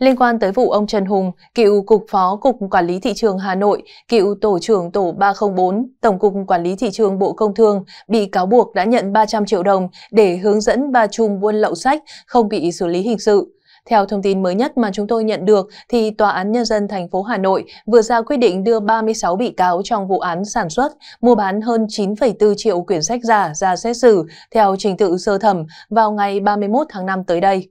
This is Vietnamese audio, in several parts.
Liên quan tới vụ ông Trần Hùng, cựu Cục Phó Cục Quản lý Thị trường Hà Nội, cựu Tổ trưởng Tổ 304, Tổng cục Quản lý Thị trường Bộ Công Thương bị cáo buộc đã nhận 300 triệu đồng để hướng dẫn bà Trung buôn lậu sách không bị xử lý hình sự. Theo thông tin mới nhất mà chúng tôi nhận được thì Tòa án Nhân dân thành phố Hà Nội vừa ra quyết định đưa 36 bị cáo trong vụ án sản xuất, mua bán hơn 9,4 triệu quyển sách giả ra xét xử theo trình tự sơ thẩm vào ngày 31 tháng 5 tới đây.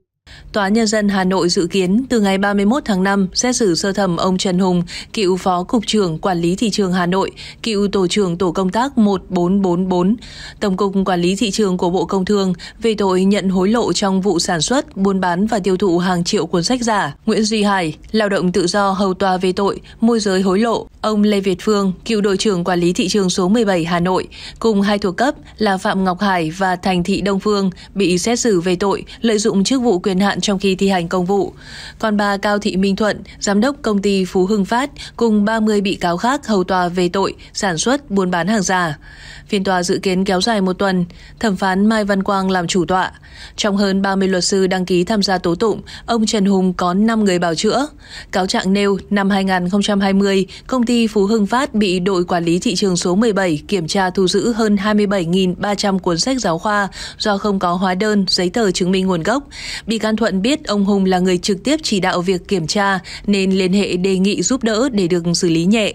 Tòa Nhân dân Hà Nội dự kiến từ ngày 31 tháng 5 xét xử sơ thẩm ông Trần Hùng, cựu Phó Cục trưởng Quản lý Thị trường Hà Nội, cựu Tổ trưởng Tổ công tác 1444, Tổng cục Quản lý Thị trường của Bộ Công Thương về tội nhận hối lộ trong vụ sản xuất, buôn bán và tiêu thụ hàng triệu cuốn sách giả. Nguyễn Duy Hải, lao động tự do hầu tòa về tội môi giới hối lộ. Ông Lê Việt Phương, cựu Đội trưởng Quản lý Thị trường số 17 Hà Nội, cùng hai thuộc cấp là Phạm Ngọc Hải và Thành Thị Đông Phương bị xét xử về tội lợi dụng chức vụ quyền niên hạn trong khi thi hành công vụ. Còn bà Cao Thị Minh Thuận, giám đốc công ty Phú Hưng Phát cùng 30 bị cáo khác hầu tòa về tội sản xuất buôn bán hàng giả. Phiên tòa dự kiến kéo dài một tuần, thẩm phán Mai Văn Quang làm chủ tọa. Trong hơn 30 luật sư đăng ký tham gia tố tụng, ông Trần Hùng có 5 người bảo chữa. Cáo trạng nêu năm 2020, công ty Phú Hưng Phát bị đội quản lý thị trường số 17 kiểm tra thu giữ hơn 27.300 cuốn sách giáo khoa do không có hóa đơn, giấy tờ chứng minh nguồn gốc. Bị cáo gian Thuận biết ông Hùng là người trực tiếp chỉ đạo việc kiểm tra nên liên hệ đề nghị giúp đỡ để được xử lý nhẹ.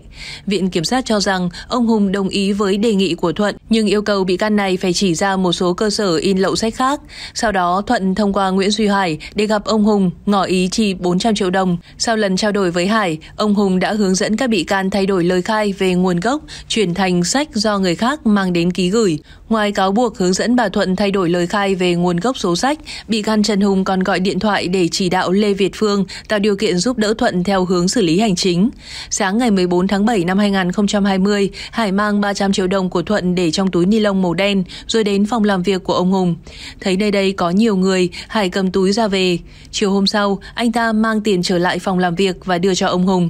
Viện Kiểm sát cho rằng ông Hùng đồng ý với đề nghị của Thuận nhưng yêu cầu bị can này phải chỉ ra một số cơ sở in lậu sách khác. Sau đó Thuận thông qua Nguyễn Duy Hải để gặp ông Hùng ngỏ ý chi 400 triệu đồng. Sau lần trao đổi với Hải, ông Hùng đã hướng dẫn các bị can thay đổi lời khai về nguồn gốc, chuyển thành sách do người khác mang đến ký gửi. Ngoài cáo buộc hướng dẫn bà Thuận thay đổi lời khai về nguồn gốc số sách, bị can Trần Hùng còn còn gọi điện thoại để chỉ đạo Lê Việt Phương tạo điều kiện giúp đỡ Thuận theo hướng xử lý hành chính. Sáng ngày 14 tháng 7 năm 2020, Hải mang 300 triệu đồng của Thuận để trong túi ni lông màu đen rồi đến phòng làm việc của ông Hùng. Thấy nơi đây có nhiều người, Hải cầm túi ra về. Chiều hôm sau, anh ta mang tiền trở lại phòng làm việc và đưa cho ông Hùng.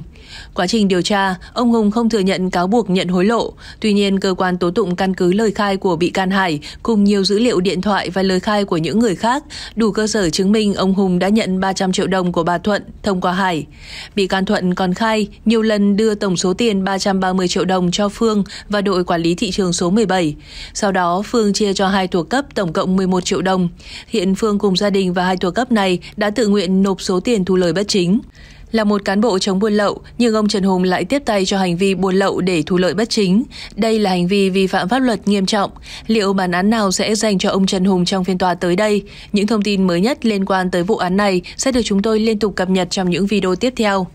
Quá trình điều tra, ông Hùng không thừa nhận cáo buộc nhận hối lộ. Tuy nhiên, cơ quan tố tụng căn cứ lời khai của bị can Hải cùng nhiều dữ liệu điện thoại và lời khai của những người khác đủ cơ sở chứng minh ông Hùng đã nhận 300 triệu đồng của bà Thuận thông qua Hải. Bị can Thuận còn khai nhiều lần đưa tổng số tiền 330 triệu đồng cho Phương và đội quản lý thị trường số 17. Sau đó, Phương chia cho hai thuộc cấp tổng cộng 11 triệu đồng. Hiện Phương cùng gia đình và hai thuộc cấp này đã tự nguyện nộp số tiền thu lời bất chính. Là một cán bộ chống buôn lậu, nhưng ông Trần Hùng lại tiếp tay cho hành vi buôn lậu để thu lợi bất chính. Đây là hành vi vi phạm pháp luật nghiêm trọng. Liệu bản án nào sẽ dành cho ông Trần Hùng trong phiên tòa tới đây? Những thông tin mới nhất liên quan tới vụ án này sẽ được chúng tôi liên tục cập nhật trong những video tiếp theo.